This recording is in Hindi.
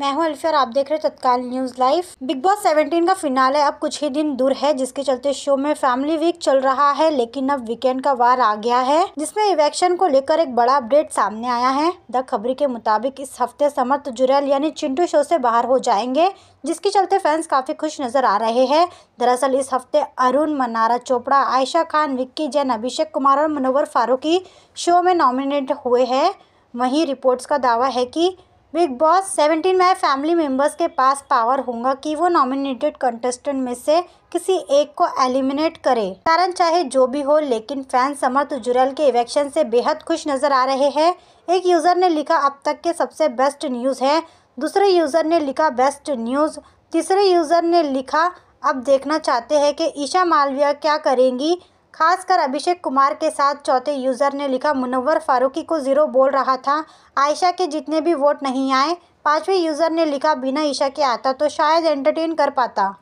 मैं हूं अल्फी और आप देख रहे हैं तत्काल न्यूज लाइव बिग बॉस 17 का फिनाले अब कुछ ही दिन दूर है जिसके चलते शो में फैमिली वीक चल रहा है लेकिन अब वीकेंड का वार आ गया है जिसमें इवेक्शन को लेकर एक बड़ा अपडेट सामने आया है द खबरी के मुताबिक इस हफ्ते समर्थ जुरैल यानी चिंटू शो से बाहर हो जाएंगे जिसके चलते फैंस काफी खुश नजर आ रहे हैं दरअसल इस हफ्ते अरुण मनारा चोपड़ा आयशा खान विक्की जैन अभिषेक कुमार और मनोहर फारूकी शो में नॉमिनेट हुए है वहीं रिपोर्ट्स का दावा है कि बिग बॉस सेवेंटीन में फैमिली मेंबर्स के पास पावर होगा कि वो नॉमिनेटेड कंटेस्टेंट में से किसी एक को एलिमिनेट करे कारण चाहे जो भी हो लेकिन फैन समर्थ जुरल के इवेक्शन से बेहद खुश नजर आ रहे हैं एक यूज़र ने लिखा अब तक के सबसे बेस्ट न्यूज़ है दूसरे यूज़र ने लिखा बेस्ट न्यूज़ तीसरे यूज़र ने लिखा अब देखना चाहते हैं कि ईशा मालविया क्या करेंगी खासकर अभिषेक कुमार के साथ चौथे यूज़र ने लिखा मुनवर फारूकी को ज़ीरो बोल रहा था आयशा के जितने भी वोट नहीं आए पाँचवें यूज़र ने लिखा बिना ईशा के आता तो शायद एंटरटेन कर पाता